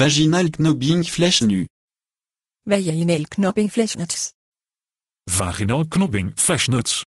Vaginal knobbing knobbingflesnu. Vaginal knobbing nuts. Vaginal knobbing nuts.